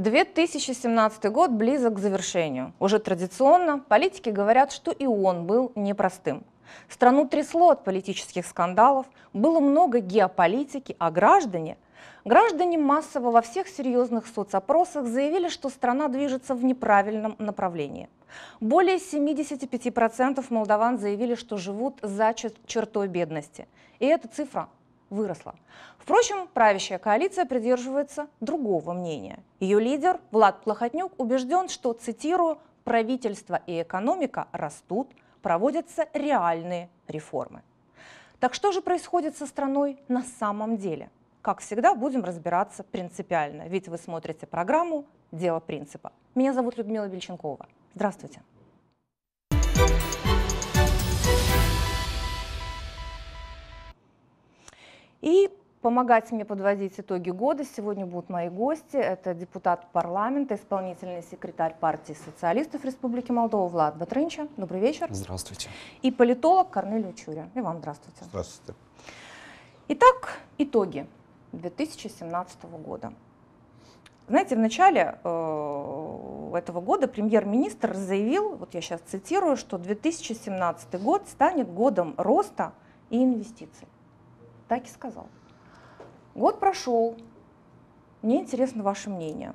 2017 год близок к завершению. Уже традиционно политики говорят, что и он был непростым. Страну трясло от политических скандалов, было много геополитики, а граждане – Граждане массово во всех серьезных соцопросах заявили, что страна движется в неправильном направлении. Более 75% молдаван заявили, что живут за чертой бедности. И эта цифра выросла. Впрочем, правящая коалиция придерживается другого мнения. Ее лидер Влад Плохотнюк убежден, что, цитирую, правительство и экономика растут, проводятся реальные реформы. Так что же происходит со страной на самом деле? Как всегда, будем разбираться принципиально, ведь вы смотрите программу «Дело принципа». Меня зовут Людмила Бельченкова. Здравствуйте. И Помогать мне подводить итоги года сегодня будут мои гости. Это депутат парламента, исполнительный секретарь партии социалистов Республики Молдова Влад Батрынча. Добрый вечер. Здравствуйте. И политолог Корнелий Чуря. И вам здравствуйте. Здравствуйте. Итак, итоги 2017 года. Знаете, в начале э, этого года премьер-министр заявил, вот я сейчас цитирую, что 2017 год станет годом роста и инвестиций. Так и сказал. Год прошел, мне интересно ваше мнение.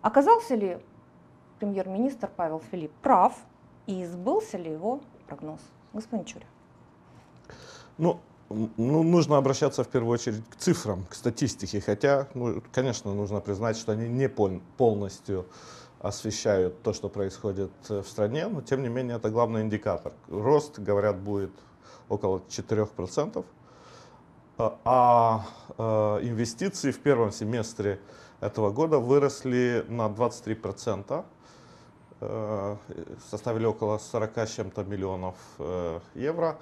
Оказался ли премьер-министр Павел Филипп прав и сбылся ли его прогноз? Господин Чуря. Ну, ну, нужно обращаться в первую очередь к цифрам, к статистике, хотя, ну, конечно, нужно признать, что они не полностью освещают то, что происходит э, в стране, но тем не менее это главный индикатор. Рост, говорят, будет около 4%. Э, а э, инвестиции в первом семестре этого года выросли на 23%, э, составили около 40 с чем-то миллионов евро.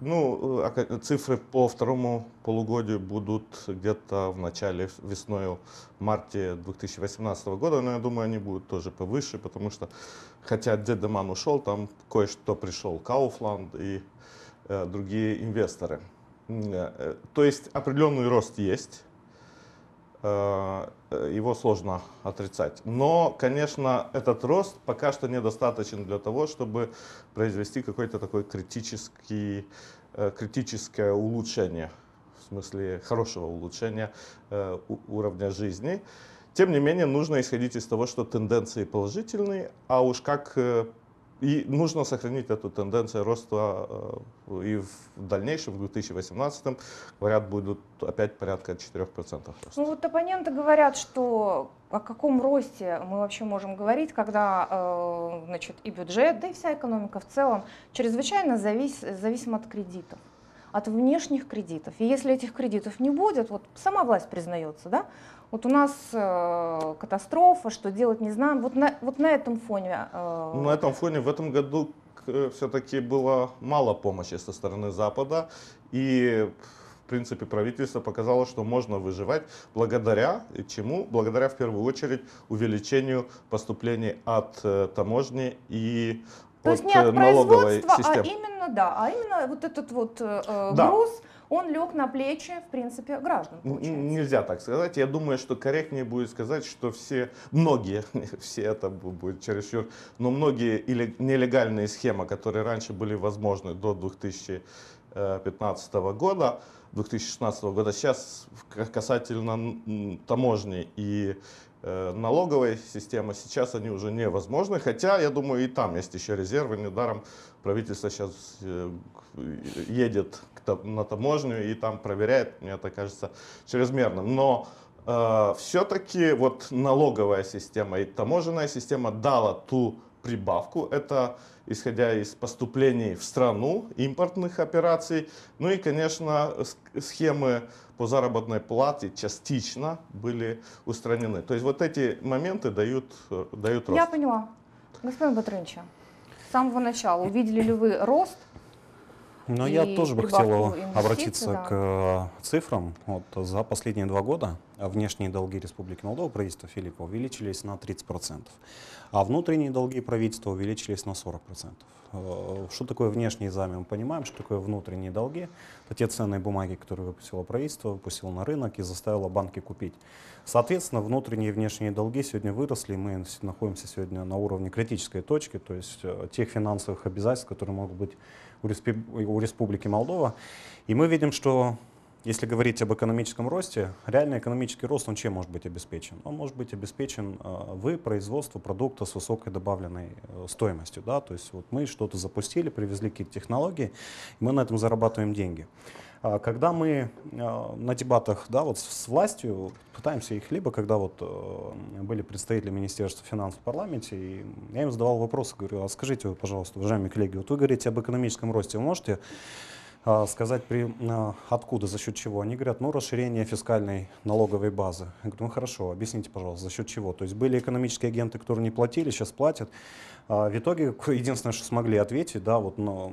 Ну, цифры по второму полугодию будут где-то в начале, весной, в марте 2018 года, но я думаю, они будут тоже повыше, потому что, хотя Дедеман ушел, там кое-что пришел Кауфланд и э, другие инвесторы. Э, то есть определенный рост есть, э, э, его сложно отрицать. Но, конечно, этот рост пока что недостаточен для того, чтобы произвести какое-то такое критический, критическое улучшение, в смысле хорошего улучшения уровня жизни. Тем не менее, нужно исходить из того, что тенденции положительные, а уж как и нужно сохранить эту тенденцию роста э, и в дальнейшем, в 2018, говорят, будут опять порядка 4% роста. Ну вот оппоненты говорят, что о каком росте мы вообще можем говорить, когда э, значит, и бюджет, да и вся экономика в целом чрезвычайно завис, зависим от кредитов от внешних кредитов. И если этих кредитов не будет, вот сама власть признается, да, вот у нас э, катастрофа, что делать не знаем. Вот на, вот на этом фоне. Э... На этом фоне в этом году э, все-таки было мало помощи со стороны Запада. И в принципе, правительство показало, что можно выживать благодаря чему? Благодаря, в первую очередь, увеличению поступлений от э, таможни и То от, есть не от э, налоговой а системы. а именно, да, а именно вот этот вот э, э да. груз он лег на плечи, в принципе, граждан. Ну, получается. Нельзя так сказать. Я думаю, что корректнее будет сказать, что все, многие, все это будет чересчур, но многие нелегальные схемы, которые раньше были возможны до 2015 э, года, 2016 года, сейчас касательно таможни и э, налоговой системы сейчас они уже невозможны, хотя, я думаю, и там есть еще резервы, недаром правительство сейчас э, едет на таможню и там проверяет, мне это кажется чрезмерным. Но э, все-таки вот налоговая система и таможенная система дала ту прибавку. Это исходя из поступлений в страну, импортных операций. Ну и, конечно, схемы по заработной плате частично были устранены. То есть вот эти моменты дают, э, дают рост. Я поняла. Господин Батрынча, с самого начала? Увидели ли вы рост? Но я тоже бы хотел обратиться да. к э, цифрам. Вот за последние два года а внешние долги Республики Молдова, правительства Филиппа, увеличились на 30%, а внутренние долги правительства увеличились на 40%. Э, что такое внешние займы, мы понимаем, что такое внутренние долги. Это те ценные бумаги, которые выпустило правительство, выпустило на рынок и заставило банки купить. Соответственно, внутренние и внешние долги сегодня выросли, мы находимся сегодня на уровне критической точки, то есть э, тех финансовых обязательств, которые могут быть у Республики Молдова. И мы видим, что если говорить об экономическом росте, реальный экономический рост, он чем может быть обеспечен? Он может быть обеспечен э, в производство продукта с высокой добавленной э, стоимостью. Да? То есть вот мы что-то запустили, привезли какие-то технологии, мы на этом зарабатываем деньги. А когда мы э, на дебатах да, вот с властью пытаемся их, либо когда вот были представители Министерства финансов в парламенте, и я им задавал вопрос, говорю, а скажите, пожалуйста, уважаемые коллеги, вот вы говорите об экономическом росте, вы можете а, сказать, при, а, откуда, за счет чего. Они говорят, ну, расширение фискальной налоговой базы. Я говорю, ну, хорошо, объясните, пожалуйста, за счет чего. То есть были экономические агенты, которые не платили, сейчас платят. А, в итоге единственное, что смогли ответить, да, вот но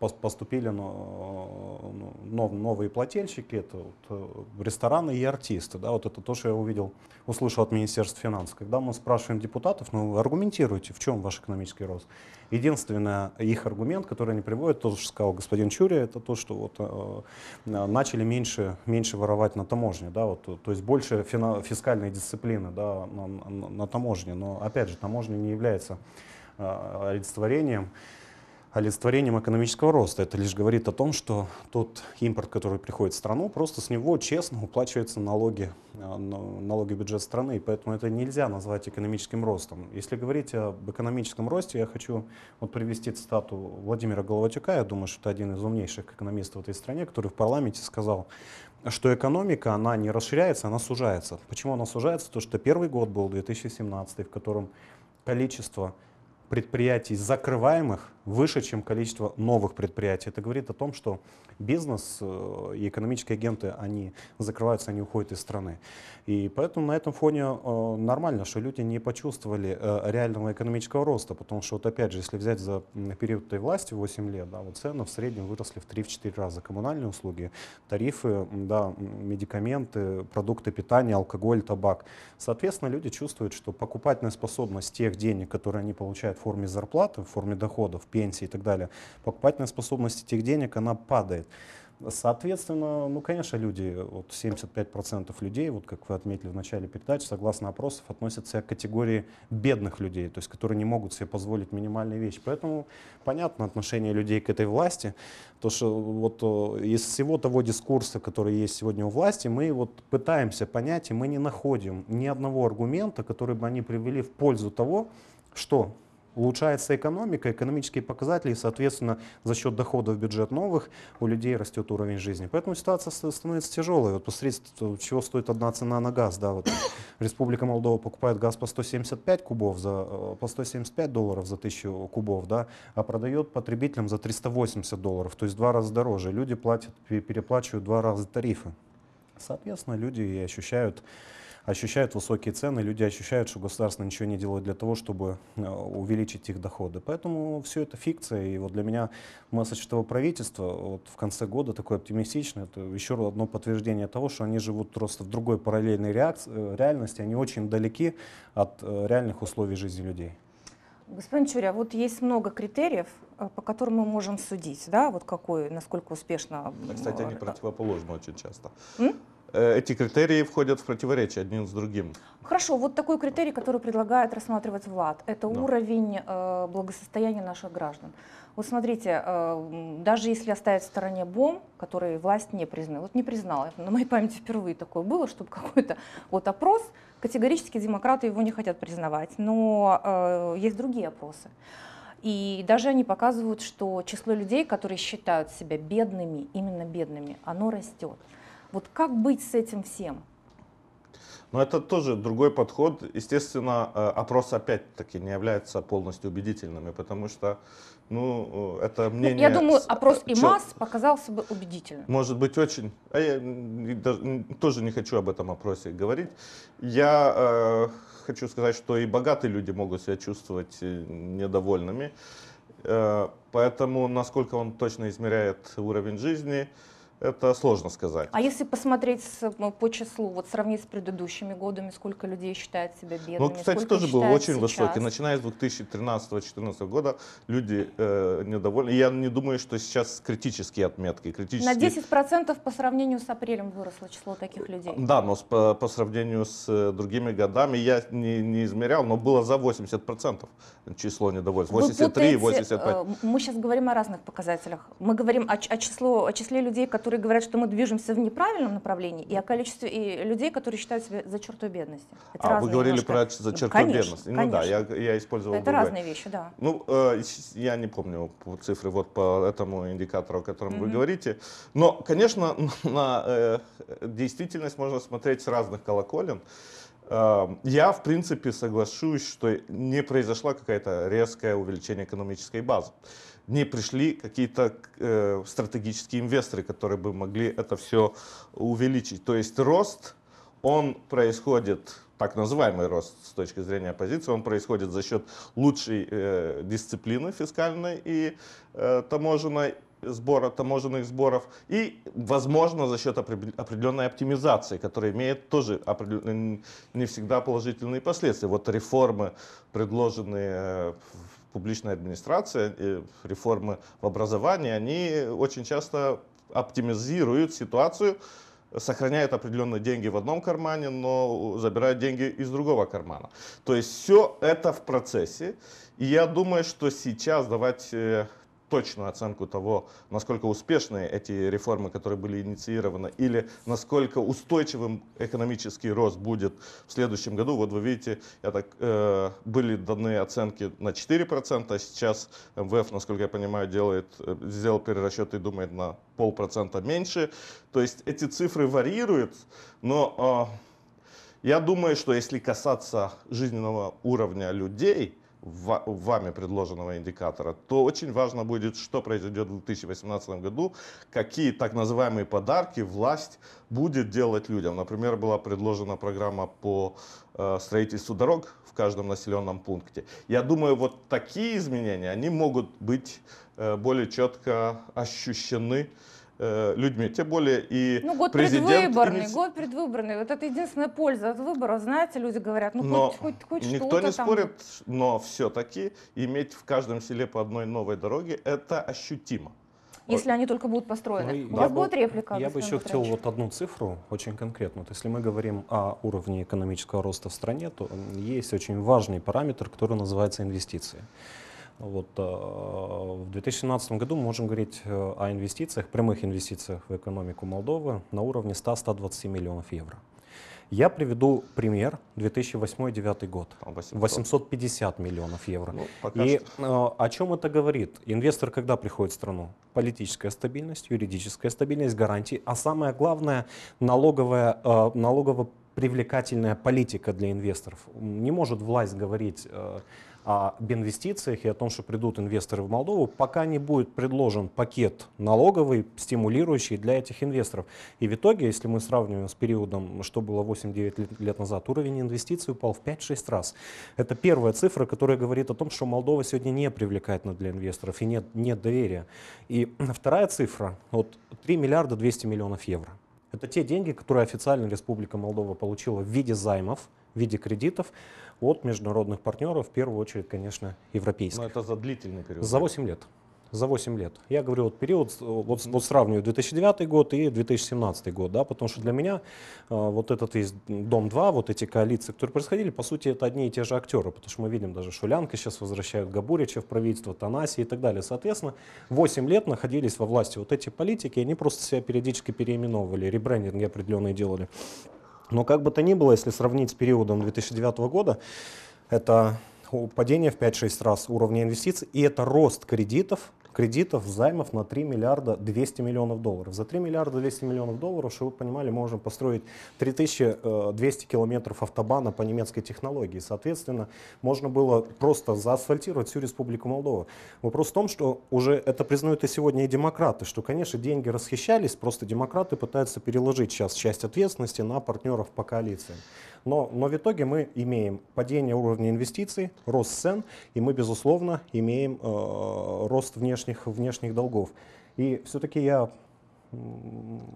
а, поступили но, ну, новые плательщики, это вот э, рестораны и артисты, да, вот это то, что я увидел, услышал от Министерства финансов. Когда мы спрашиваем депутатов, ну аргументируйте, в чем ваш экономический рост? Единственное их аргумент, который они приводят, тоже сказал господин Чурия, это то, что вот э, э, начали меньше, меньше воровать на таможне, да, вот, то есть больше фина, фискальной дисциплины, да, на, на, на таможне, но опять же таможня не является олицетворением, олицетворением экономического роста. Это лишь говорит о том, что тот импорт, который приходит в страну, просто с него честно уплачиваются налоги, э, налоги в бюджет страны, и поэтому это нельзя назвать экономическим ростом. Если говорить об экономическом росте, я хочу вот привести цитату Владимира Головатюка, я думаю, что это один из умнейших экономистов в этой стране, который в парламенте сказал, что экономика, она не расширяется, она сужается. Почему она сужается? То, что первый год был 2017, в котором количество предприятий закрываемых выше, чем количество новых предприятий. Это говорит о том, что бизнес э, и экономические агенты, они закрываются, они уходят из страны. И поэтому на этом фоне э, нормально, что люди не почувствовали э, реального экономического роста, потому что, вот опять же, если взять за период этой власти 8 лет, да, вот цены в среднем выросли в 3-4 раза. Коммунальные услуги, тарифы, да, медикаменты, продукты питания, алкоголь, табак. Соответственно, люди чувствуют, что покупательная способность тех денег, которые они получают в форме зарплаты, в форме доходов, пенсии и так далее, покупательная способность этих денег, она падает. Соответственно, ну, конечно, люди, вот 75% людей, вот как вы отметили в начале передачи, согласно опросов, относятся к категории бедных людей, то есть которые не могут себе позволить минимальные вещи. Поэтому понятно отношение людей к этой власти, то что вот э, из всего того дискурса, который есть сегодня у власти, мы вот пытаемся понять, и мы не находим ни одного аргумента, который бы они привели в пользу того, что улучшается экономика, экономические показатели, соответственно, за счет доходов в бюджет новых у людей растет уровень жизни. Поэтому ситуация становится тяжелой. Вот посредством чего стоит одна цена на газ. Да, вот Республика Молдова покупает газ по 175 кубов, за, э, по 175 долларов за тысячу кубов, да, а продает потребителям за 380 долларов, то есть в два раза дороже. Люди платят, переплачивают в два раза тарифы. Соответственно, люди ощущают ощущают высокие цены, люди ощущают, что государство ничего не делает для того, чтобы э, увеличить их доходы. Поэтому все это фикция. И вот для меня месседж этого правительства вот в конце года такой оптимистичный. Это еще одно подтверждение того, что они живут просто в другой параллельной э, реальности. Они очень далеки от э, реальных условий жизни людей. Господин Чуря, а вот есть много критериев, по которым мы можем судить, да, вот какой, насколько успешно... Кстати, они противоположны очень часто. М? Э, эти критерии входят в противоречие один с другим. Хорошо, вот такой критерий, который предлагает рассматривать Влад, это да. уровень э, благосостояния наших граждан. Вот смотрите, э, даже если оставить в стороне БОМ, который власть не признала, вот не признала, на моей памяти впервые такое было, чтобы какой-то вот опрос, категорически демократы его не хотят признавать, но э, есть другие опросы. И даже они показывают, что число людей, которые считают себя бедными, именно бедными, оно растет. Вот как быть с этим всем? Но это тоже другой подход. Естественно, э, опрос опять-таки не является полностью убедительным, потому что ну, э, это ну, мнение... Ну, я думаю, опрос э, и масс показался бы убедительным. Может быть, очень. А я тоже не хочу об этом опросе говорить. Я э, хочу сказать, что и богатые люди могут себя чувствовать недовольными. Э, поэтому, насколько он точно измеряет уровень жизни, э, это сложно сказать. А если посмотреть с, ну, по числу, вот сравнить с предыдущими годами, сколько людей считают себя бедными? Ну, кстати, тоже был очень сейчас? высокий. Начиная с 2013-2014 года люди э, недовольны. Я не думаю, что сейчас критические отметки. Критические... На 10% по сравнению с апрелем выросло число таких людей. Да, но с, по, по сравнению с э, другими годами я не, не измерял, но было за 80% число недовольств. 83, Вы путаете, 85. Мы сейчас говорим о разных показателях. Мы говорим о, о, число, о числе людей, которые которые говорят, что мы движемся в неправильном направлении, и о количестве и людей, которые считают себя за черту бедности. Это а вы говорили немножко. про за ну, черту конечно, бедности. Конечно. Ну да, я, я использовал. Это Google. разные вещи, да. Ну, э, я не помню цифры вот по этому индикатору, о котором Mm -hmm. вы говорите. Но, конечно, на э, действительность можно смотреть с разных колоколен. Эм, я, в принципе, соглашусь, что не произошла какая-то резкое увеличение экономической базы не пришли какие-то э, стратегические инвесторы, которые бы могли это все увеличить. То есть рост, он происходит, так называемый рост с точки зрения оппозиции, он происходит за счет лучшей э, дисциплины фискальной и э, таможенной сбора таможенных сборов и, возможно, за счет определенной оптимизации, которая имеет тоже не всегда положительные последствия. Вот реформы, предложенные э, публичная администрация, э, реформы в образовании, они очень часто оптимизируют ситуацию, сохраняют определенные деньги в одном кармане, но забирают деньги из другого кармана. То есть все это в процессе. И я думаю, что сейчас давать э, точную оценку того, насколько успешны эти реформы, которые были инициированы, или насколько устойчивым экономический рост будет в следующем году. Вот вы видите, я так, э, были даны оценки на 4%, а сейчас МВФ, насколько я понимаю, делает, э, сделал перерасчет и думает на полпроцента меньше. То есть эти цифры варьируют, но э, я думаю, что если касаться жизненного уровня людей – вами предложенного индикатора, то очень важно будет, что произойдет в 2018 году, какие так называемые подарки власть будет делать людям. Например, была предложена программа по э, строительству дорог в каждом населенном пункте. Я думаю, вот такие изменения, они могут быть э, более четко ощущены Э, людьми. Тем более и ну, год президент... предвыборный, иниц... год предвыборный. Вот это единственная польза от выбора. Знаете, люди говорят, ну но хоть, хоть, хоть никто что-то не там... спорит, но все-таки иметь в каждом селе по одной новой дороге, это ощутимо. Если они только будут построены. Ну, У вас будет реплика? Я бы еще хотел вот одну цифру, очень конкретно. Вот если мы говорим о уровне экономического роста в стране, то есть очень важный параметр, который называется инвестиции. Вот, э, в 2017 году мы можем говорить э, о инвестициях, прямых инвестициях в экономику Молдовы на уровне 100-120 миллионов евро. Я приведу пример 2008-2009 год. 800. 850 миллионов евро. Ну, И что. Э, о чем это говорит? Инвестор когда приходит в страну? Политическая стабильность, юридическая стабильность, гарантии, а самое главное налоговая, налогово привлекательная политика для инвесторов. Не может власть говорить об инвестициях и о том, что придут инвесторы в Молдову, пока не будет предложен пакет налоговый, стимулирующий для этих инвесторов. И в итоге, если мы сравниваем с периодом, что было 8-9 лет назад, уровень инвестиций упал в 5-6 раз. Это первая цифра, которая говорит о том, что Молдова сегодня не привлекательна для инвесторов и нет, нет доверия. И вторая цифра, вот 3 миллиарда 200 миллионов евро. Это те деньги, которые официально Республика Молдова получила в виде займов, в виде кредитов от международных партнеров, в первую очередь, конечно, европейских. Но это за длительный период? За 8 лет. За 8 лет. Я говорю, вот период, э, вот, вот сравниваю 2009 год и 2017 год, да, потому что для меня э, вот этот весь Дом-2, вот эти коалиции, которые происходили, по сути, это одни и те же актеры, потому что мы видим даже Шулянка сейчас возвращают Габурича в правительство, Танаси и так далее. Соответственно, 8 лет находились во власти вот эти политики, они просто себя периодически переименовывали, ребрендинги определенные делали. Но как бы то ни было, если сравнить с периодом 2009 года, это падение в 5-6 раз уровня инвестиций, и это рост кредитов, кредитов, займов на 3 миллиарда 200 миллионов долларов. За 3 миллиарда 200 миллионов долларов, чтобы вы понимали, можем построить 3200 э, километров автобана по немецкой технологии. Соответственно, можно было просто заасфальтировать всю Республику Молдова. Вопрос в том, что уже это признают и сегодня и демократы, что, конечно, деньги расхищались, просто демократы пытаются переложить сейчас часть ответственности на партнеров по коалиции. Но, но в итоге мы имеем падение уровня инвестиций, рост цен, и мы, безусловно, имеем э, рост внешних, внешних долгов. И все-таки я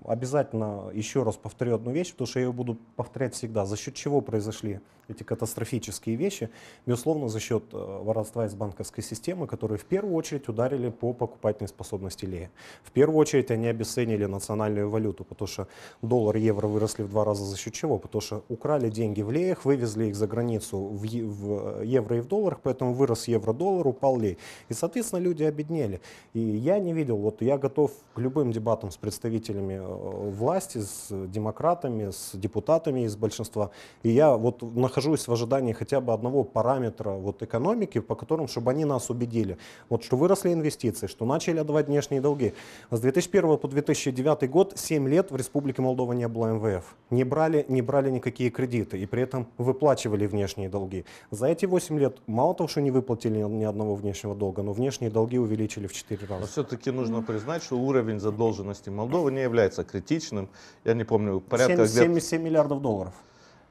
обязательно еще раз повторю одну вещь, потому что я ее буду повторять всегда. За счет чего произошли эти катастрофические вещи, безусловно, за счет э, воровства из банковской системы, которые в первую очередь ударили по покупательной способности Лея. В первую очередь они обесценили национальную валюту, потому что доллар и евро выросли в два раза за счет чего? Потому что украли деньги в Леях, вывезли их за границу в, в евро и в долларах, поэтому вырос евро-доллар, упал Лей. И, соответственно, люди обеднели. И я не видел, вот я готов к любым дебатам с представителями э, власти, с демократами, с депутатами из большинства. И я вот нахожу нахожусь в ожидании хотя бы одного параметра вот экономики, по которым, чтобы они нас убедили. Вот что выросли инвестиции, что начали отдавать внешние долги. С 2001 по 2009 год 7 лет в Республике Молдова не было МВФ. Не брали, не брали никакие кредиты и при этом выплачивали внешние долги. За эти 8 лет мало того, что не выплатили ни одного внешнего долга, но внешние долги увеличили в 4 раза. Но все-таки нужно признать, что уровень задолженности Молдовы не является критичным. Я не помню, порядка... 7, 7, 7 миллиардов долларов.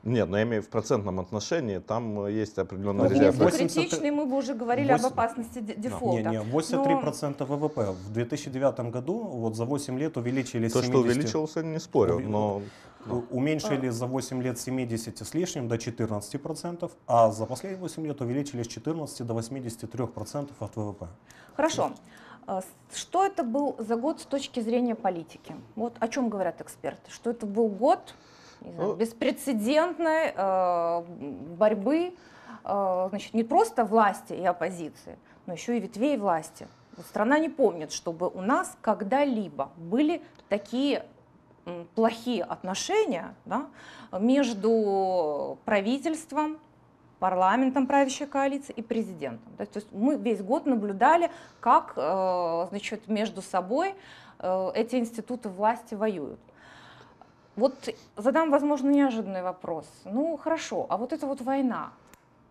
Нет, но я имею в процентном отношении, там э, есть определенная ну, резерв. Если критичный, мы бы уже говорили 8... об опасности дефолта. Не, не, 83% но... ВВП. В 2009 году вот за 8 лет увеличились... То, 70... что увеличился, не спорю, но... Ну. Уменьшили а. за 8 лет 70 с лишним до 14%, а за последние 8 лет увеличили с 14 до 83% от ВВП. Хорошо. А что это был за год с точки зрения политики? Вот о чем говорят эксперты? Что это был год, не ну, знаю, беспрецедентной э, борьбы э, значит, не просто власти и оппозиции, но еще и ветвей власти. Вот страна не помнит, чтобы у нас когда-либо были такие плохие отношения да, между правительством, парламентом правящей коалиции и президентом. то есть мы весь год наблюдали, как э, значит, между собой э, эти институты власти воюют. Вот задам, возможно, неожиданный вопрос. Ну, хорошо, а вот эта вот война,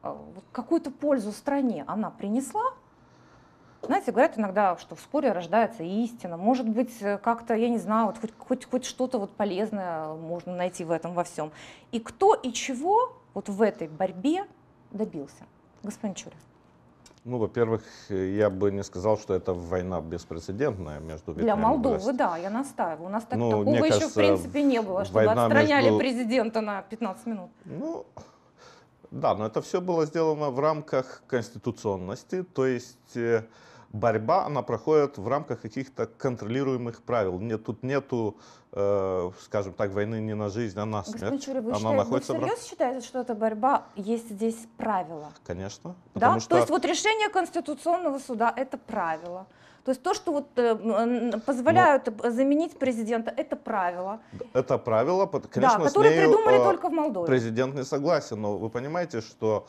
э, какую-то пользу стране она принесла? Знаете, говорят иногда, что в споре рождается истина. Может быть, э, как-то, я не знаю, вот хоть, хоть, хоть что-то вот полезное можно найти в этом во всем. И кто и чего вот в этой борьбе добился? Господин Чурев. Ну, во-первых, я бы не сказал, что это война беспрецедентная между ветвями Для Молдовы, власти. да, я настаиваю. У нас так, ну, такого еще, в принципе, не было, чтобы отстраняли между... президента на 15 минут. Ну, да, но это все было сделано в рамках конституционности, то есть э, борьба, она проходит в рамках каких-то контролируемых правил. Нет, тут нету, э, скажем так, войны не на жизнь, а на смерть. Господин Чури, вы, она считаете, находится вы всерьез в... считаете, что это борьба есть здесь правила? Конечно. Да? Что... То есть вот решение Конституционного суда – это правило. То есть то, что вот э, позволяют Но... заменить президента, это правило. Это правило, конечно, да, которые придумали э, только в Молдове. Президент не согласен, но вы понимаете, что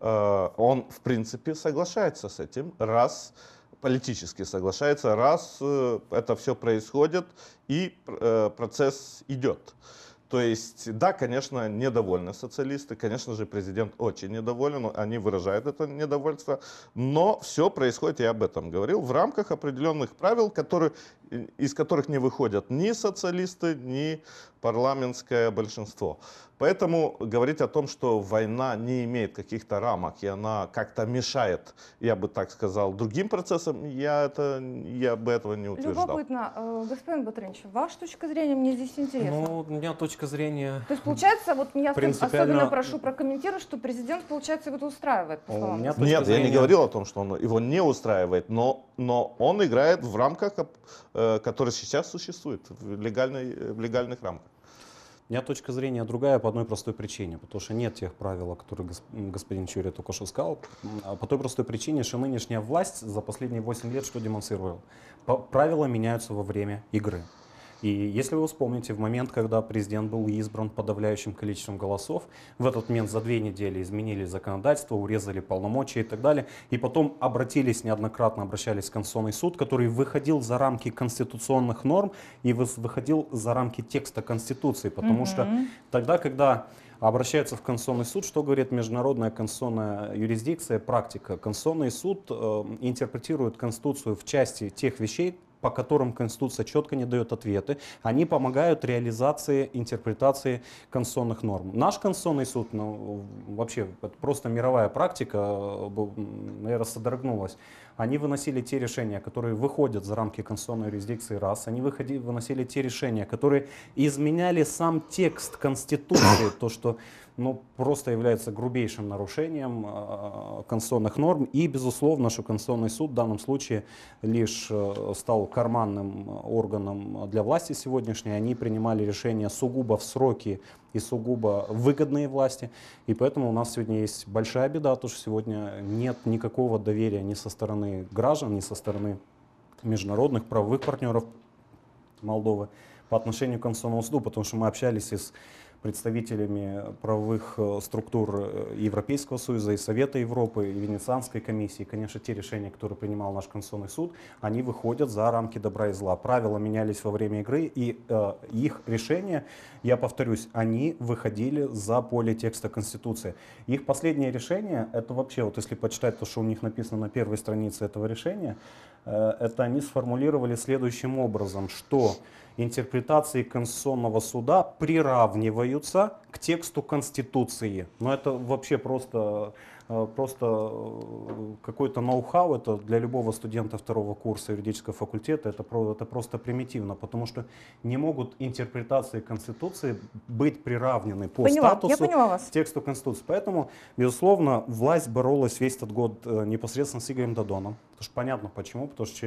э, он в принципе соглашается с этим, раз политически соглашается, раз э, это все происходит и э, процесс идет. То есть, да, конечно, недовольны социалисты, конечно же, президент очень недоволен, они выражают это недовольство, но все происходит, я об этом говорил, в рамках определенных правил, которые, э, из которых не выходят ни социалисты, ни парламентское большинство. Поэтому говорить о том, что война не имеет каких-то рамок, и она как-то мешает, я бы так сказал, другим процессам, я, это, я бы этого не утверждал. Любопытно, э, господин Батринч, ваша точка зрения мне здесь интересна. Ну, у меня точка зрения... То есть, получается, вот я принципиально... особенно прошу прокомментировать, что президент, получается, его устраивает, по словам. Нет, зрения... я не говорил о том, что он его не устраивает, но, но он играет в рамках, э, которые сейчас существуют, в, легальной, э, в легальных рамках. У меня точка зрения другая по одной простой причине, потому что нет тех правил, которые госп... господин Чуря только что сказал, а по той простой причине, что нынешняя власть за последние 8 лет что демонстрировала? Правила меняются во время игры. И если вы вспомните, в момент, когда президент был избран подавляющим количеством голосов, в этот момент за две недели изменили законодательство, урезали полномочия и так далее, и потом обратились, неоднократно обращались в Конституционный суд, который выходил за рамки конституционных норм и выходил за рамки текста Конституции, потому mm-hmm. что тогда, когда обращаются в Конституционный суд, что говорит международная конституционная юрисдикция, практика. Конституционный суд э, интерпретирует Конституцию в части тех вещей, по которым Конституция четко не дает ответы, они помогают реализации интерпретации конституционных норм. Наш Конституционный суд, ну, вообще, это просто мировая практика, э, наверное, содрогнулась. Они выносили те решения, которые выходят за рамки конституционной юрисдикции раз. Они выходи, выносили те решения, которые изменяли сам текст Конституции, то, что но просто является грубейшим нарушением э, конституционных норм. И, безусловно, что Конституционный суд в данном случае лишь э, стал карманным органом для власти сегодняшней. Они принимали решения сугубо в сроки и сугубо выгодные власти. И поэтому у нас сегодня есть большая беда, то что сегодня нет никакого доверия ни со стороны граждан, ни со стороны международных правовых партнеров Молдовы по отношению к Конституционному суду, потому что мы общались и с представителями правовых э, структур э, Европейского Союза и Совета Европы, и Венецианской комиссии. Конечно, те решения, которые принимал наш Конституционный суд, они выходят за рамки добра и зла. Правила менялись во время игры, и э, их решения, я повторюсь, они выходили за поле текста Конституции. Их последнее решение, это вообще, вот если почитать то, что у них написано на первой странице этого решения, э, это они сформулировали следующим образом, что интерпретации Конституционного суда приравниваются к тексту Конституции. Но это вообще просто, э, просто э, какой-то ноу-хау, это для любого студента второго курса юридического факультета, это, это просто примитивно, потому что не могут интерпретации Конституции быть приравнены по поняла, статусу к тексту Конституции. Поэтому, безусловно, власть боролась весь этот год э, непосредственно с Игорем Дадоном. Потому что понятно почему, потому что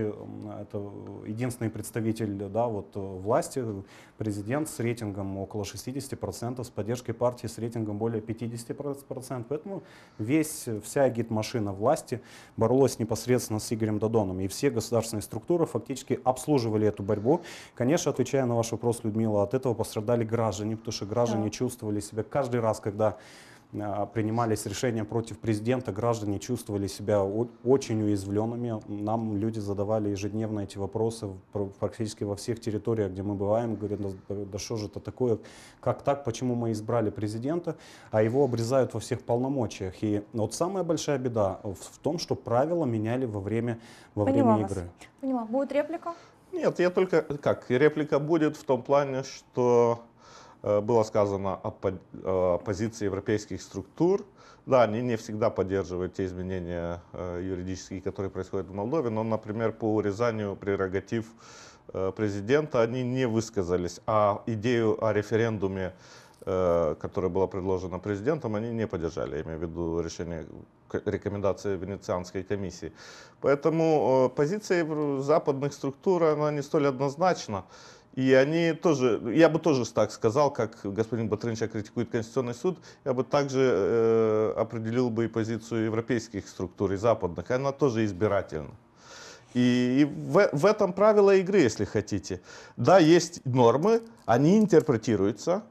это единственный представитель да, вот, э, власти, президент с рейтингом около 60%, с поддержкой партии с рейтингом более 50%. Поэтому весь, э, вся гид-машина власти боролась непосредственно с Игорем Додоном. И все государственные структуры фактически обслуживали эту борьбу. Конечно, отвечая на ваш вопрос, Людмила, от этого пострадали граждане, потому что граждане да. чувствовали себя каждый раз, когда а, принимались решения против президента, граждане чувствовали себя очень уязвленными. Нам люди задавали ежедневно эти вопросы практически во всех территориях, где мы бываем. Говорят, да, да что же это такое, как так, почему мы избрали президента, а его обрезают во всех полномочиях. И вот самая большая беда в том, что правила меняли во время, во время игры. Поняла. Будет реплика? Нет, я только... Как, реплика будет в том плане, что Э, было сказано о позиции европейских структур. Да, они не всегда поддерживают те изменения э, юридические, которые происходят в Молдове, но, например, по урезанию прерогатив э, президента они не высказались, а идею о референдуме, которая была предложена президентом, они не поддержали, я имею в виду решение рекомендации Венецианской комиссии. Поэтому позиция западных структур, она не столь однозначна. И они тоже, я бы тоже так сказал, как господин Батрынча критикует Конституционный суд, я бы также э, определил бы и позицию европейских структур и западных, она тоже избирательна. И, и в, в этом правила игры, если хотите. Да, есть нормы, они интерпретируются,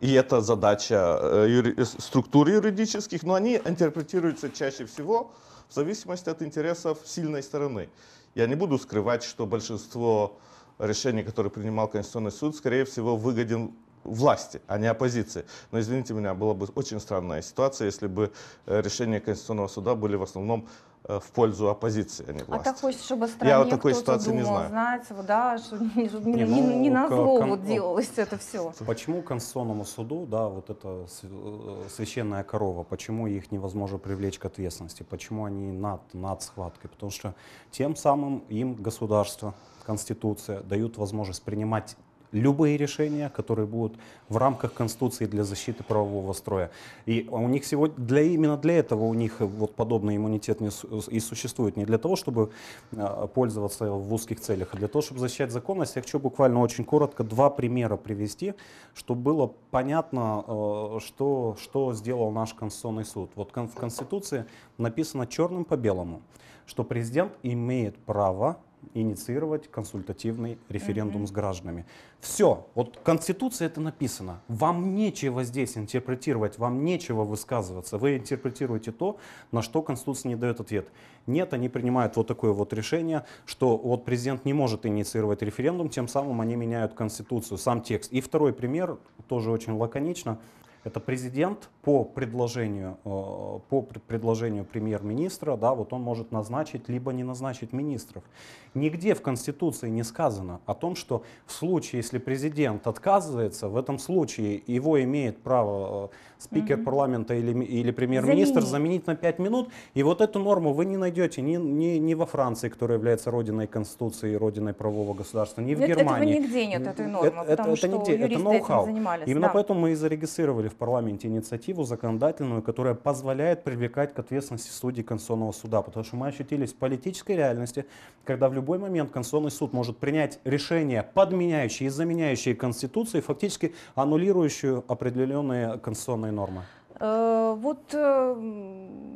и это задача э, юри, э, структур юридических, но они интерпретируются чаще всего в зависимости от интересов сильной стороны. Я не буду скрывать, что большинство решений, которые принимал Конституционный суд, скорее всего, выгоден власти, а не оппозиции. Но, извините меня, была бы очень странная ситуация, если бы э, решения Конституционного суда были в основном э, в пользу оппозиции, а не а власти. А так хочется, чтобы стране Я вот такой ситуации думал, не знаю. знаете, да, что не, не, не, ну, не на зло кон... вот делалось это все. Почему Конституционному суду, да, вот эта э, священная корова, почему их невозможно привлечь к ответственности, почему они над, над схваткой? Потому что тем самым им государство Конституция, дают возможность принимать любые решения, которые будут в рамках Конституции для защиты правового строя. И у них сегодня для, именно для этого у них вот подобный иммунитет не, и существует. Не для того, чтобы э, пользоваться в узких целях, а для того, чтобы защищать законность. Я хочу буквально очень коротко два примера привести, чтобы было понятно, э, что, что сделал наш Конституционный суд. Вот в Конституции написано черным по белому, что президент имеет право инициировать консультативный референдум mm-hmm. с гражданами. Все, вот Конституции это написано. Вам нечего здесь интерпретировать, вам нечего высказываться. Вы интерпретируете то, на что Конституция не дает ответ. Нет, они принимают вот такое вот решение, что вот президент не может инициировать референдум, тем самым они меняют Конституцию, сам текст. И второй пример, тоже очень лаконично. Это президент по предложению, э, по предложению премьер-министра, да, вот он может назначить либо не назначить министров. Нигде в Конституции не сказано о том, что в случае, если президент отказывается, в этом случае его имеет право э, спикер угу. парламента или, или премьер-министр заменить. заменить на 5 минут. И вот эту норму вы не найдете ни, ни, ни во Франции, которая является родиной Конституции и родиной правового государства, ни в Германии. Этого нигде нет, этой нормы, это, э, потому это, что это нигде, юристы это этим занимались. Именно да. поэтому мы и зарегистрировали в парламенте инициативу законодательную, которая позволяет привлекать к ответственности судей Конституционного суда. Потому что мы ощутились в политической реальности, когда в любой момент Конституционный суд может принять решение, подменяющее и заменяющее Конституцию, фактически аннулирующую определенные конституционные нормы. Э, вот, э,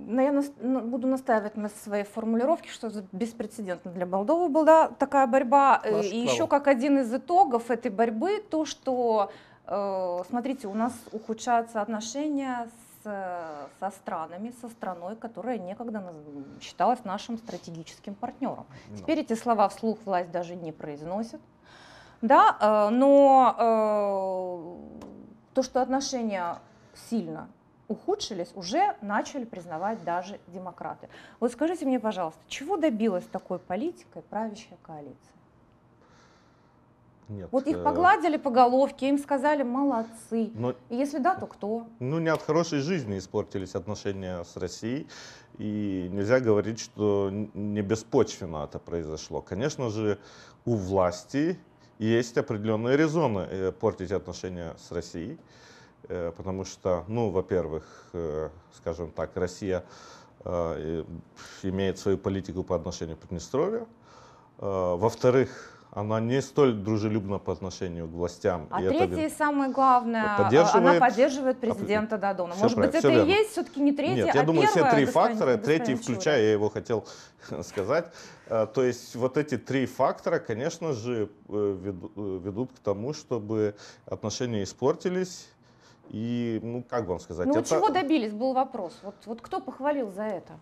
наверное, буду настаивать на своей формулировке, что беспрецедентно для Болдова была такая борьба. Э, Ваша И право. еще как один из итогов этой борьбы то, что Э, смотрите, у нас ухудшаются отношения с, со странами, со страной, которая некогда считалась нашим стратегическим партнером. Но. Ну. Теперь эти слова вслух власть даже не произносит. Да, э, но э, то, что отношения сильно ухудшились, уже начали признавать даже демократы. Вот скажите мне, пожалуйста, чего добилась такой политикой правящая коалиция? нет. Вот их э, погладили по головке, им сказали молодцы. Но, и если да, то кто? Ну, не от хорошей жизни испортились отношения с Россией. И нельзя говорить, что не беспочвенно это произошло. Конечно же, у власти есть определенные резоны э, портить отношения с Россией. Э, потому что, ну, во-первых, скажем так, Россия имеет свою политику по отношению к Приднестровью. Во-вторых, она не столь дружелюбна по отношению к властям. А и третье, это, самое главное, а, поддерживает, она поддерживает президента Дадона. Может быть, это верно. и есть все-таки не третье, Нет, я а я думаю, все три фактора, третий включая, я его хотел сказать. А, то есть вот эти три фактора, конечно же, э, э, ведут к тому, чтобы отношения испортились, и, ну, как вам сказать? Ну, это... чего добились, был вопрос. Вот, вот кто похвалил за это?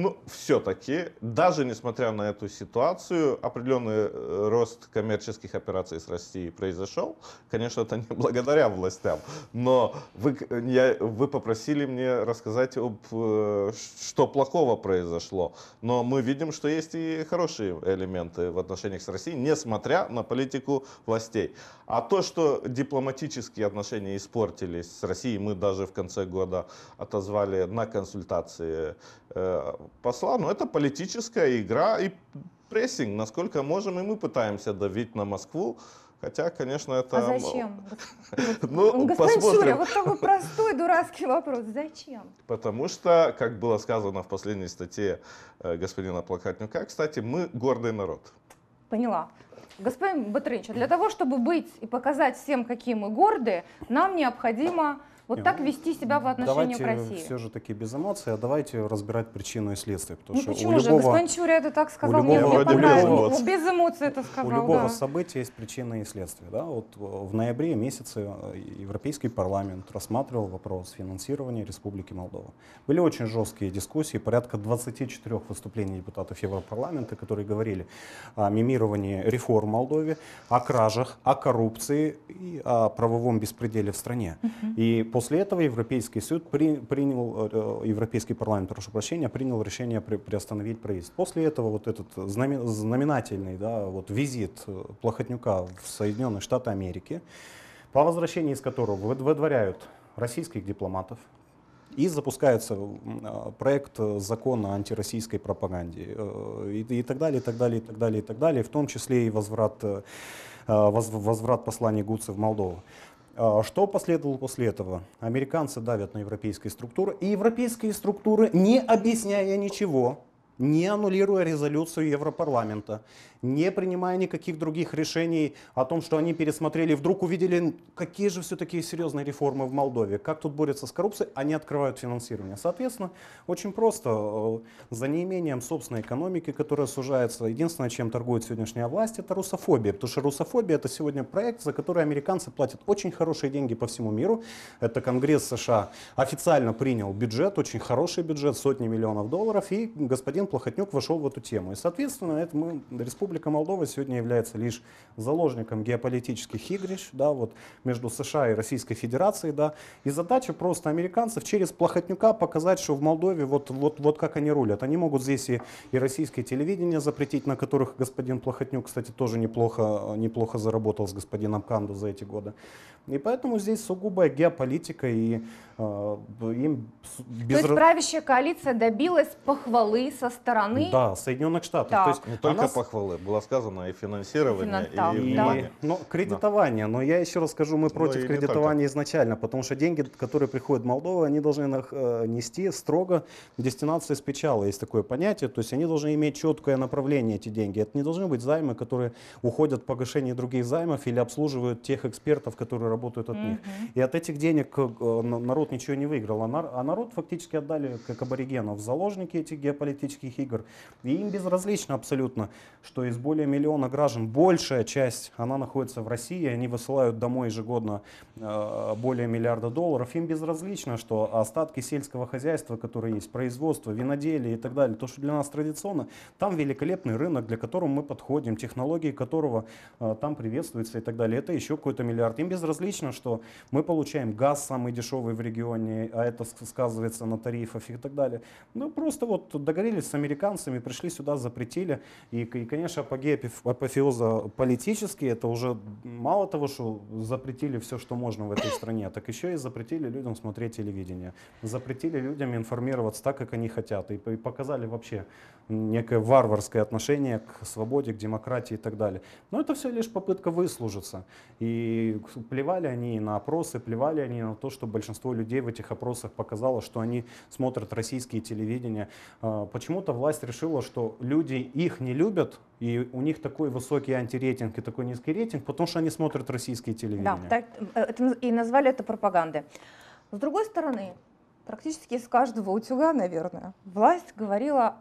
Но ну, все-таки, даже несмотря на эту ситуацию, определенный э, рост коммерческих операций с Россией произошел. Конечно, это не благодаря властям, но вы, я, вы попросили мне рассказать, об, э, что плохого произошло. Но мы видим, что есть и хорошие элементы в отношениях с Россией, несмотря на политику властей. А то, что дипломатические отношения испортились с Россией, мы даже в конце года отозвали на консультации э, посла, но это политическая игра и прессинг. Насколько можем, и мы пытаемся давить на Москву. Хотя, конечно, это... А зачем? ну, Господин посмотрим. Шуря, вот такой простой дурацкий вопрос. Зачем? Потому что, как было сказано в последней статье э, господина Плакатнюка, кстати, мы гордый народ. Поняла. Господин Батрынч, для того, чтобы быть и показать всем, какие мы гордые, нам необходимо вот так ну, вести себя в отношении давайте к России. все же такие без эмоций, а давайте разбирать причину и следствие. Потому ну что почему у же? Любого, Господин Чуря это так сказал, у мне, любого, мне понравилось. Без эмоций это сказал, У любого да. события есть причина и следствие. Да? Вот в ноябре месяце э, Европейский парламент рассматривал вопрос финансирования Республики Молдова. Были очень жесткие дискуссии, порядка 24 выступлений депутатов Европарламента, которые говорили о мимировании реформ в Молдове, о кражах, о коррупции и о правовом беспределе в стране. Угу. И После этого Европейский суд при, принял, э, э, Европейский парламент, прошу прощения, принял решение при, приостановить проезд. После этого вот этот знамен, знаменательный да, вот визит э, Плохотнюка в Соединенные Штаты Америки, по возвращении из которого выдворяют российских дипломатов, и запускается проект закона антироссийской пропаганде и, и так далее, и так далее, и так далее, и так далее, в том числе и возврат, возврат послания Гуцы в Молдову. А, что последовало после этого? Американцы давят на европейские структуры, и европейские структуры, не объясняя ничего, не аннулируя резолюцию Европарламента, не принимая никаких других решений о том, что они пересмотрели, вдруг увидели, какие же все-таки серьезные реформы в Молдове, как тут борются с коррупцией, они открывают финансирование. Соответственно, очень просто, э, за неимением собственной экономики, которая сужается, единственное, чем торгует сегодняшняя власть, это русофобия, потому что русофобия это сегодня проект, за который американцы платят очень хорошие деньги по всему миру. Это Конгресс США официально принял бюджет, очень хороший бюджет, сотни миллионов долларов, и господин Плохотнюк вошел в эту тему. И, соответственно, это мы, Республика Молдова сегодня является лишь заложником геополитических игрищ да, вот, между США и Российской Федерацией. Да. И задача просто американцев через Плохотнюка показать, что в Молдове вот, вот, вот как они рулят. Они могут здесь и, и российское телевидение запретить, на которых господин Плохотнюк, кстати, тоже неплохо, неплохо заработал с господином Канду за эти годы. И поэтому здесь сугубая геополитика и а, им без... То есть правящая коалиция добилась похвалы со стороны... Да, Соединенных Штатов. Так. То есть не только она... похвалы, было сказано и финансирование, Финанс... и, да. Но ну, кредитование, да. но я еще расскажу, мы ну против кредитования изначально, потому что деньги, которые приходят в Молдову, они должны э, нести строго дестинации с печала, есть такое понятие, то есть они должны иметь четкое направление, эти деньги. Это не должны быть займы, которые уходят в погашение других займов или обслуживают тех экспертов, которые работают от mm-hmm. них. И от этих денег э, народ народ ничего не выиграл, а, а народ фактически отдали как аборигенов заложники этих геополитических игр. И им безразлично абсолютно, что из более миллиона граждан большая часть, она находится в России, они высылают домой ежегодно э, более миллиарда долларов. Им безразлично, что остатки сельского хозяйства, которые есть, производство, виноделие и так далее, то, что для нас традиционно, там великолепный рынок, для которого мы подходим, технологии которого э, там приветствуются и так далее. Это еще какой-то миллиард. Им безразлично, что мы получаем газ самый дешевый в регионе, регионе, а это сказывается на тарифах и так далее. Ну, просто вот договорились с американцами, пришли сюда, запретили. И, и конечно, апогея апофеоза политически, это уже мало того, что запретили все, что можно в этой стране, так еще и запретили людям смотреть телевидение. Запретили людям информироваться так, как они хотят. И, и показали вообще некое варварское отношение к свободе, к демократии и так далее. Но это все лишь попытка выслужиться. И плевали они на опросы, плевали они на то, что большинство людей в этих опросах показало, что они смотрят российские телевидения. А, почему-то власть решила, что люди их не любят, и у них такой высокий антирейтинг и такой низкий рейтинг, потому что они смотрят российские телевидения. Да, э, и назвали это пропагандой. С другой стороны, практически из каждого утюга, наверное, власть говорила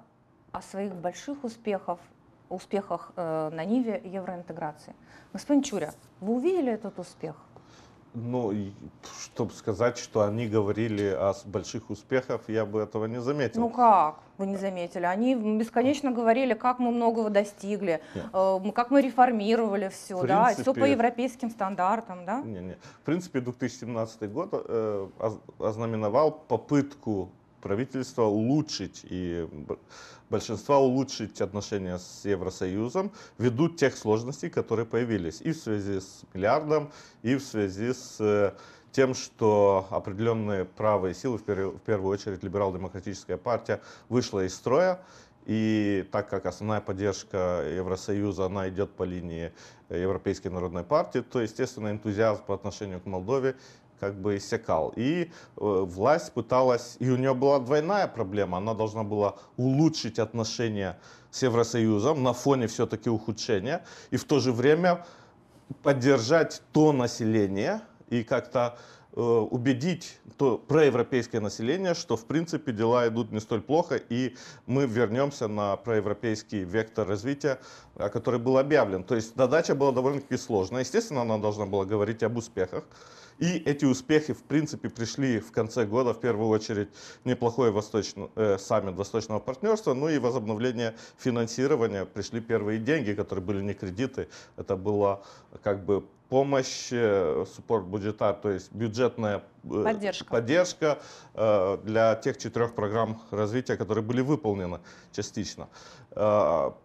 о своих больших успехах, успехах э, на Ниве евроинтеграции. Господин Чуря, вы увидели этот успех? Ну, чтобы сказать, что они говорили о больших успехах, я бы этого не заметил. Ну как вы не заметили? Они бесконечно говорили, как мы многого достигли, нет. Э, как мы реформировали все, принципе, да, все по европейским стандартам, да? Не, не. В принципе, 2017 год э, ознаменовал попытку правительства улучшить и большинства улучшить отношения с Евросоюзом ввиду тех сложностей, которые появились и в связи с миллиардом, и в связи с э, тем, что определенные правые силы, в первую очередь либерал-демократическая партия, вышла из строя. И так как основная поддержка Евросоюза, она идет по линии Европейской народной партии, то, естественно, энтузиазм по отношению к Молдове как бы иссякал. И э, власть пыталась, и у нее была двойная проблема, она должна была улучшить отношения с Евросоюзом на фоне все-таки ухудшения, и в то же время поддержать то население и как-то э, убедить то проевропейское население, что в принципе дела идут не столь плохо, и мы вернемся на проевропейский вектор развития, который был объявлен. То есть задача была довольно-таки сложная. Естественно, она должна была говорить об успехах, и эти успехи, в принципе, пришли в конце года, в первую очередь, неплохой восточный, э, саммит Восточного партнерства, ну и возобновление финансирования. Пришли первые деньги, которые были не кредиты, это была как бы помощь, э, суппорт бюджета, то есть бюджетная э, поддержка, поддержка э, для тех четырех программ развития, которые были выполнены частично.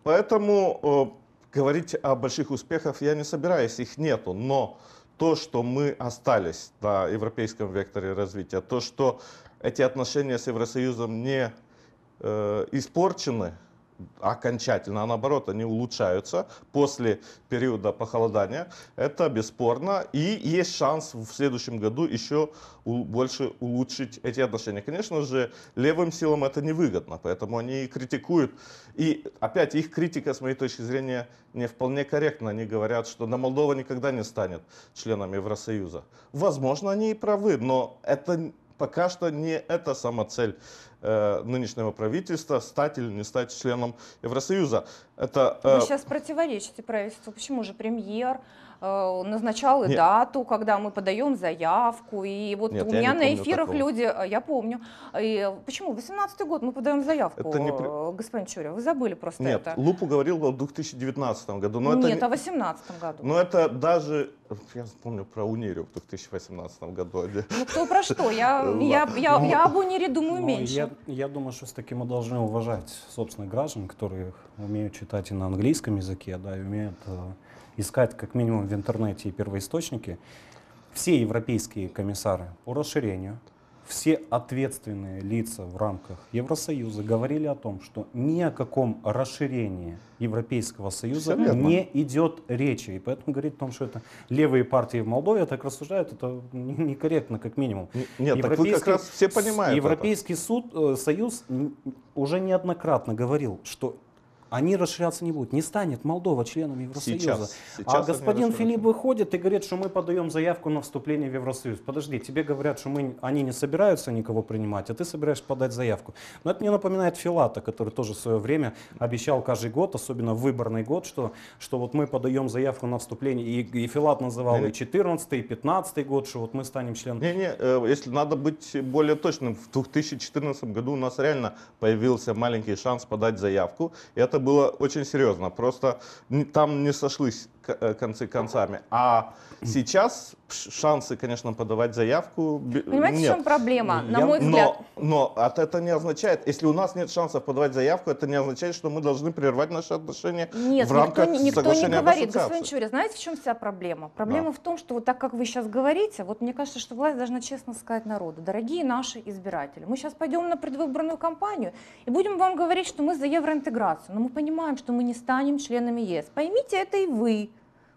Поэтому говорить о больших успехах я не собираюсь, их нету, но то, что мы остались на европейском векторе развития, то, что эти отношения с Евросоюзом не э, испорчены, окончательно, а наоборот, они улучшаются после периода похолодания. Это бесспорно. И есть шанс в следующем году еще больше улучшить эти отношения. Конечно же, левым силам это невыгодно, поэтому они критикуют. И опять их критика, с моей точки зрения, не вполне корректна. Они говорят, что на Молдова никогда не станет членом Евросоюза. Возможно, они и правы, но это пока что не это сама цель э, нынешнего правительства, стать или не стать членом Евросоюза. Это, э... Вы сейчас противоречите правительству. Почему же премьер Э, назначал и Нет. дату, когда мы подаем заявку. И вот Нет, у меня на эфирах такого. люди, э, я помню, и почему? 18-й год мы подаем заявку, это не... Э, господин Чуря, вы забыли просто Нет, это. Лупу говорил о 2019 году. Но Нет, это... о 2018 году. Но это даже я помню про Унирию в 2018 году. Ну кто про что? Я, я, я, ну, я об Унире думаю Но ну, меньше. Я, я думаю, что все-таки мы должны уважать собственных граждан, которые умеют читать и на английском языке, да, и умеют искать как минимум в интернете первоисточники, все европейские комиссары по расширению, все ответственные лица в рамках Евросоюза говорили о том, что ни о каком расширении Европейского Союза не идет речи. И поэтому говорить о том, что это левые партии в Молдове так рассуждают, это некорректно как минимум. Нет, так вы как раз все понимаете. Европейский это. суд, э, Союз уже неоднократно говорил, что они расширяться не будут. Не станет Молдова членом Евросоюза. Сейчас, а сейчас а господин Филипп выходит и говорит, что мы подаем заявку на вступление в Евросоюз. Подожди, тебе говорят, что мы, они не собираются никого принимать, а ты собираешься подать заявку. Но это мне напоминает Филата, который тоже в свое время обещал каждый год, особенно выборный год, что, что вот мы подаем заявку на вступление. И, и Филат называл не, и 14 и 15 год, что вот мы станем членом. Не-не, э, если надо быть более точным, в 2014 году у нас реально появился маленький шанс подать заявку. И это было очень серьезно. Просто там не сошлись Э, концы концами. А сейчас шансы, конечно, подавать заявку Понимаете, нет. в чем проблема, на мой взгляд? Но, но это не означает, если у нас нет шансов подавать заявку, это не означает, что мы должны прервать наши отношения нет, в рамках никто, никто соглашения не говорит. Господин Чури, знаете, в чем вся проблема? Проблема да. в том, что вот так, как вы сейчас говорите, вот мне кажется, что власть должна честно сказать народу, дорогие наши избиратели, мы сейчас пойдем на предвыборную кампанию и будем вам говорить, что мы за евроинтеграцию, но мы понимаем, что мы не станем членами ЕС. Поймите это и вы.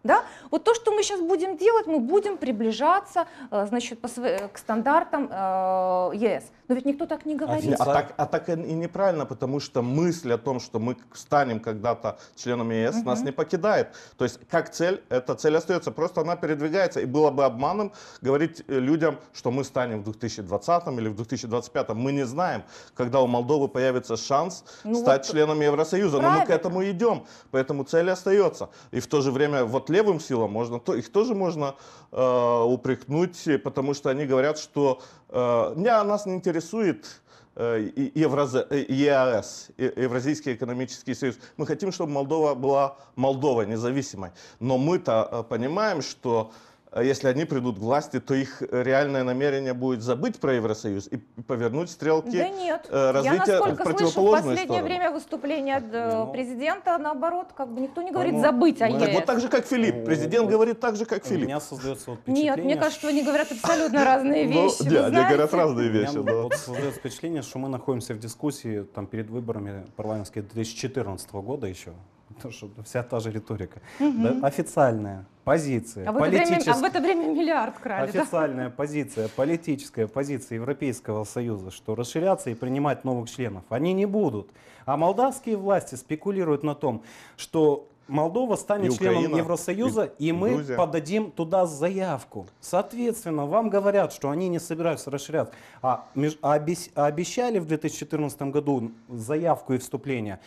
Да? Вот то, что мы сейчас будем делать, мы будем приближаться э, значит, э, к стандартам э, ЕС. Но ведь никто так не говорит. А, так, а так и неправильно, потому что мысль о том, что мы станем когда-то членами ЕС, угу. нас не покидает. То есть как цель, эта цель остается, просто она передвигается. И было бы обманом говорить людям, что мы станем в 2020 или в 2025. Мы не знаем, когда у Молдовы появится шанс ну стать вот членом Евросоюза. Правильно. Но мы к этому идем, поэтому цель остается. И в то же время вот левым силам можно, то их тоже можно э, упрекнуть, потому что они говорят, что э, меня, а нас не интересует э, Евроз... Евразийский экономический союз. Мы хотим, чтобы Молдова была Молдова независимой. Но мы-то э, понимаем, что а если они придут к власти, то их реальное намерение будет забыть про Евросоюз и повернуть стрелки да нет. Э, развития Я, насколько в слышу, в последнее сторону. время выступления э, ну, президента, наоборот, как бы никто не ну, говорит ну, забыть о ну, вот так же, как Филипп. Э, Президент ну, говорит так же, как Филипп. У меня создается вот впечатление... Нет, мне кажется, они говорят абсолютно разные ну, вещи. Ну, да, они говорят разные вещи. У меня вот создается впечатление, что мы находимся в дискуссии там перед выборами парламентские 2014 года еще, потому что вся та же риторика, угу. да, официальная позиция, а политическая. Время, а в это время миллиард крали. Официальная да? позиция, политическая позиция Европейского Союза, что расширяться и принимать новых членов они не будут. А молдавские власти спекулируют на том, что Молдова станет и членом Украина, Евросоюза, и, и мы Грузия. подадим туда заявку. Соответственно, вам говорят, что они не собираются расширять, а, а, а обещали в 2014 году заявку и вступление.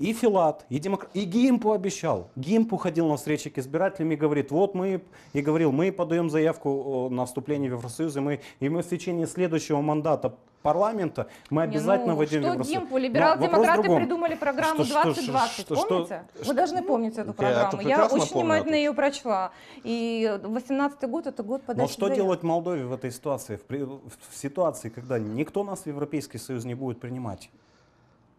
И Филат, и, демократ, и Гимпу обещал. Гимпу ходил на встречи к избирателям и говорит, вот мы, и говорил, мы подаем заявку на вступление в Евросоюз, и мы, и мы в течение следующего мандата парламента мы не, обязательно ну, войдем что Гимпу, либерал-демократы придумали программу что, 2020, что, что, помните? Что, Вы должны помнить эту программу. Я, я очень помню внимательно это. ее прочла. И 18 год это год подачи Но что заявок. делать Молдове в этой ситуации, в, в ситуации, когда никто нас в Европейский Союз не будет принимать?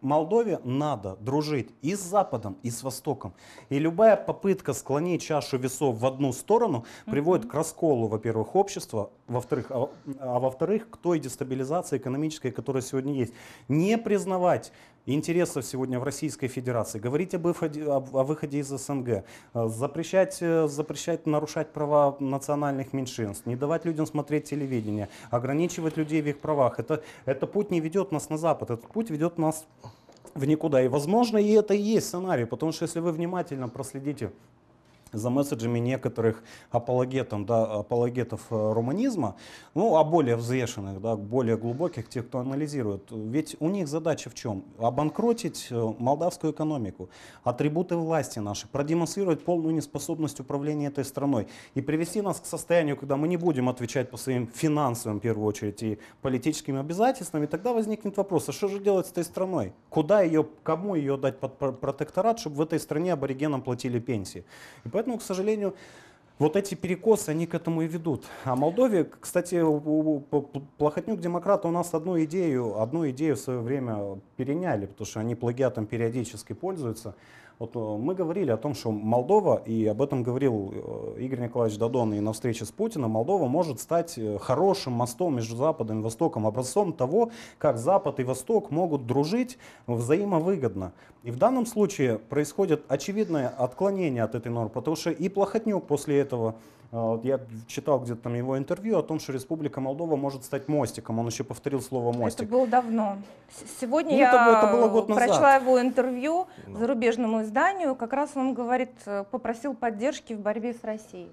Молдове надо дружить и с Западом, и с Востоком. И любая попытка склонить чашу весов в одну сторону приводит к расколу, во-первых, общества, во-вторых, а, а во-вторых, к той дестабилизации экономической, которая сегодня есть. Не признавать интересов сегодня в Российской Федерации, говорить об выходе, о выходе из СНГ, э, запрещать, э, запрещать нарушать права национальных меньшинств, не давать людям смотреть телевидение, ограничивать людей в их правах. Это, это путь не ведет нас на Запад, этот путь ведет нас в никуда. И, возможно, и это и есть сценарий, потому что если вы внимательно проследите за месседжами некоторых апологетов, да, апологетов э, романизма, ну, а более взвешенных, да, более глубоких, тех, кто анализирует. Ведь у них задача в чем? Обанкротить э, молдавскую экономику, атрибуты власти наши, продемонстрировать полную неспособность управления этой страной и привести нас к состоянию, когда мы не будем отвечать по своим финансовым, в первую очередь, и политическим обязательствам, и тогда возникнет вопрос, а что же делать с этой страной? Куда ее, кому ее дать под протекторат, чтобы в этой стране аборигенам платили пенсии? И поэтому Поэтому, к сожалению, вот эти перекосы, они к этому и ведут. А Молдове, кстати, плохотнюк демократа у нас одну идею, одну идею в свое время переняли, потому что они плагиатом периодически пользуются. Вот э, мы говорили о том, что Молдова, и об этом говорил э, Игорь Николаевич Дадон и на встрече с Путиным, Молдова может стать э, хорошим мостом между Западом и Востоком, образцом того, как Запад и Восток могут дружить взаимовыгодно. И в данном случае происходит очевидное отклонение от этой нормы, потому что и Плохотнюк после этого а, я читал где-то там его интервью о том, что Республика Молдова может стать мостиком. Он еще повторил слово мостик. Это было давно. Сегодня ну, я это, было год назад. прочла его интервью да. зарубежному изданию. Как раз он говорит, э, попросил поддержки в борьбе с Россией.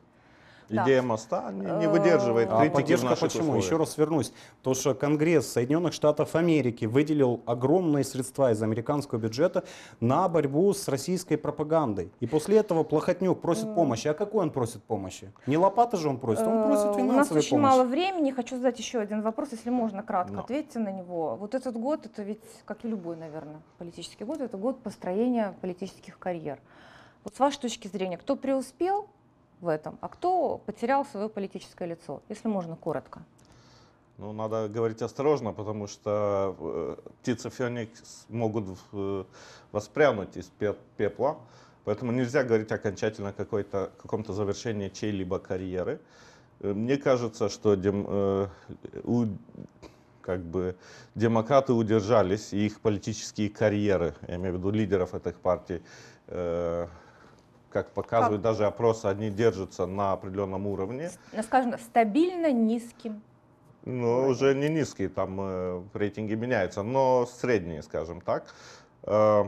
Идея моста не, не э, выдерживает а поддержка почему? Еще раз вернусь. То, что Конгресс Соединенных Штатов Америки выделил огромные средства из американского бюджета на борьбу с российской пропагандой. И после этого Плохотнюк просит помощи. А какой он просит помощи? Не лопаты же он просит, он просит финансовую э, помощь. У нас очень мало времени. Хочу задать еще один вопрос, если можно кратко. Ответьте на него. Вот этот год, это ведь, как и любой, наверное, политический год, это год построения политических карьер. Вот с вашей точки зрения, кто преуспел, в этом, а кто потерял свое политическое лицо, если можно коротко. Ну, надо говорить осторожно, потому что э, птицы Феникс могут э, воспрянуть из пепла, поэтому нельзя говорить окончательно о каком-то завершении чьей-либо карьеры. Э, мне кажется, что дем, э, у, как бы демократы удержались, и их политические карьеры, я имею в виду лидеров этих партий, э, как показывают как? даже опросы, они держатся на определенном уровне. Скажем, стабильно низким. Ну, уже не низкие, там э, рейтинги меняются, но средние, скажем так. Э,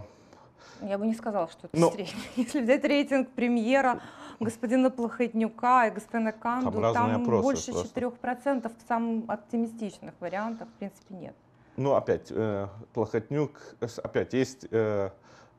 я бы не сказала, что это ну, средний. Если взять рейтинг премьера, господина Плохотнюка и господина Канду, там, там больше просто. 4% самых оптимистичных вариантов, в принципе, нет. Ну, опять, э, Плохотнюк, э, опять есть э,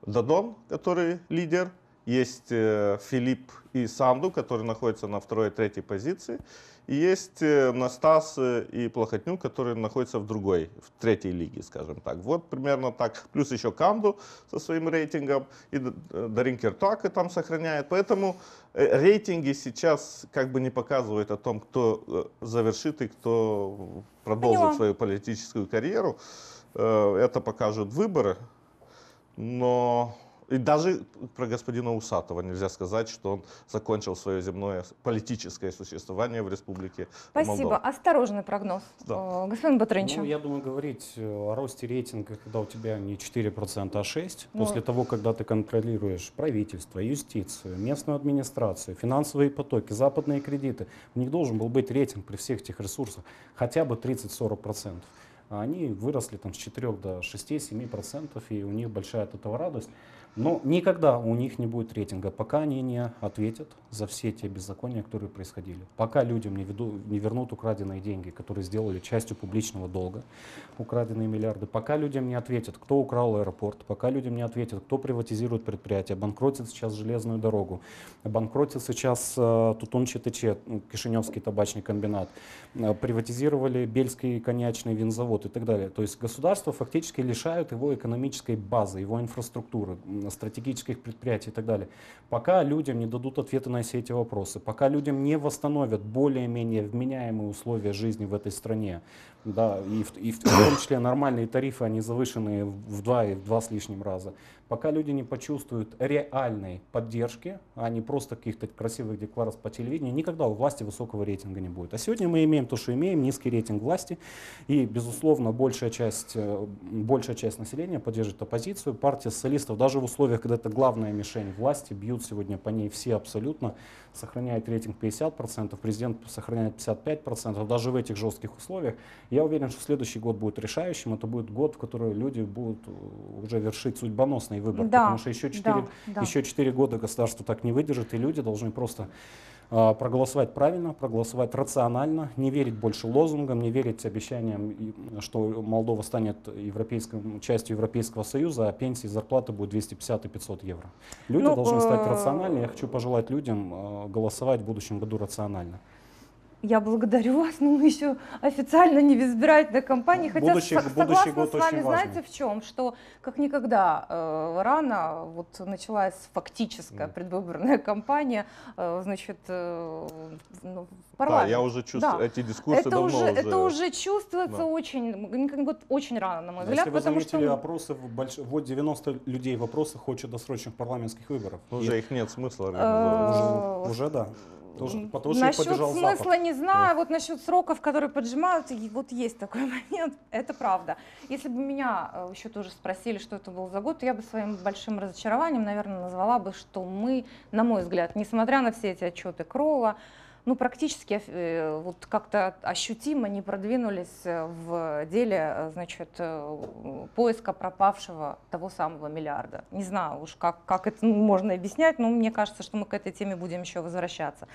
Дадон, который лидер, есть э, Филипп и Санду, которые находятся на второй и третьей позиции. И есть э, Настас э, и Плохотнюк, которые находятся в другой, в третьей лиге, скажем так. Вот примерно так. Плюс еще Канду со своим рейтингом. И Дарин Киртак и там сохраняет. Поэтому рейтинги сейчас как бы не показывают о том, кто завершит и кто продолжит Поняла. свою политическую карьеру. Это покажут выборы. Но и даже про господина Усатова нельзя сказать, что он закончил свое земное политическое существование в Республике Спасибо. Молдова. Осторожный прогноз. Да. Э, господин Батрынчин. Ну, я думаю, говорить э, о росте рейтинга, когда у тебя не 4%, а 6%, ну. после того, когда ты контролируешь правительство, юстицию, местную администрацию, финансовые потоки, западные кредиты, у них должен был быть рейтинг при всех этих ресурсах хотя бы 30-40% а они выросли там с 4 до 6-7 процентов, и у них большая от этого радость. Но никогда у них не будет рейтинга, пока они не ответят за все те беззакония, которые происходили. Пока людям не, веду, не вернут украденные деньги, которые сделали частью публичного долга, украденные миллиарды. Пока людям не ответят, кто украл аэропорт, пока людям не ответят, кто приватизирует предприятие, банкротит сейчас железную дорогу, банкротит сейчас э, Тутун ЧТЧ, Кишиневский табачный комбинат, э, приватизировали Бельский коньячный винзавод и так далее. То есть государство фактически лишают его экономической базы, его инфраструктуры стратегических предприятий и так далее. Пока людям не дадут ответы на все эти вопросы, пока людям не восстановят более-менее вменяемые условия жизни в этой стране, да, и, в, и в, в том числе нормальные тарифы, они завышенные в два и в два с лишним раза, Пока люди не почувствуют реальной поддержки, а не просто каких-то красивых деклараций по телевидению, никогда у власти высокого рейтинга не будет. А сегодня мы имеем то, что имеем, низкий рейтинг власти, и, безусловно, большая часть, э, большая часть населения поддержит оппозицию. Партия социалистов, даже в условиях, когда это главная мишень власти, бьют сегодня по ней все абсолютно, сохраняет рейтинг 50%, президент сохраняет 55%, даже в этих жестких условиях. Я уверен, что следующий год будет решающим, это будет год, в который люди будут э, уже вершить судьбоносные выбор, да, потому что еще 4, да, да. еще 4 года государство так не выдержит, и люди должны просто э, проголосовать правильно, проголосовать рационально, не верить больше лозунгам, не верить обещаниям, что Молдова станет европейским, частью Европейского Союза, а пенсии и зарплаты будут 250 и 500 евро. Люди ну, должны стать э, рациональными. Я хочу пожелать людям э, голосовать в будущем году рационально я благодарю вас, но мы еще официально не в избирательной кампании, хотя будущий, со- согласна год с вами, знаете, важный. в чем, что как никогда э, рано вот началась фактическая mm. предвыборная кампания, э, значит, э, ну, парламент. Да, я уже чувствую, да. эти дискуссии это давно уже, уже... Это уже чувствуется да. очень, вот очень рано, на мой взгляд. Если вы потому заметили что... опросы, больш... вот 90 людей в опросах хочет досрочных парламентских выборов. Ну, уже И... их нет смысла э, организовывать. Уже, уже да потому что насчет поддержал смысла Запад. не знаю, да. вот насчет сроков, которые поджимают, вот есть такой момент, это правда. Если бы меня э, еще тоже спросили, что это был за год, то я бы своим большим разочарованием, наверное, назвала бы, что мы, на мой взгляд, несмотря на все эти отчеты Кролла, ну, практически э, вот как-то ощутимо не продвинулись э, в деле, э, значит, э, поиска пропавшего того самого миллиарда. Не знаю уж, как, как это ну, можно объяснять, но мне кажется, что мы к этой теме будем еще возвращаться.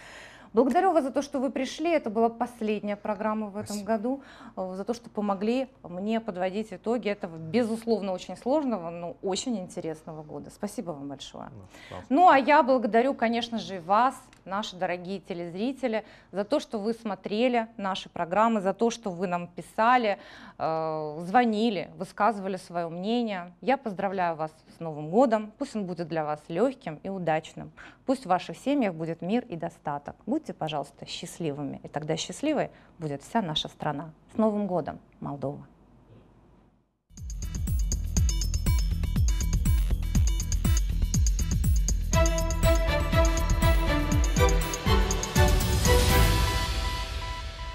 Благодарю вас за то, что вы пришли. Это была последняя программа в этом Спасибо. году. Э, за то, что помогли мне подводить итоги этого, безусловно, очень сложного, но очень интересного года. Спасибо вам большое. Ну, ну а я благодарю, конечно же, вас, наши дорогие телезрители, за то, что вы смотрели наши программы, за то, что вы нам писали. Э, звонили, высказывали свое мнение. Я поздравляю вас с Новым годом. Пусть он будет для вас легким и удачным. Пусть в ваших семьях будет мир и достаток. Будьте, пожалуйста, счастливыми. И тогда счастливой будет вся наша страна. С Новым годом, Молдова!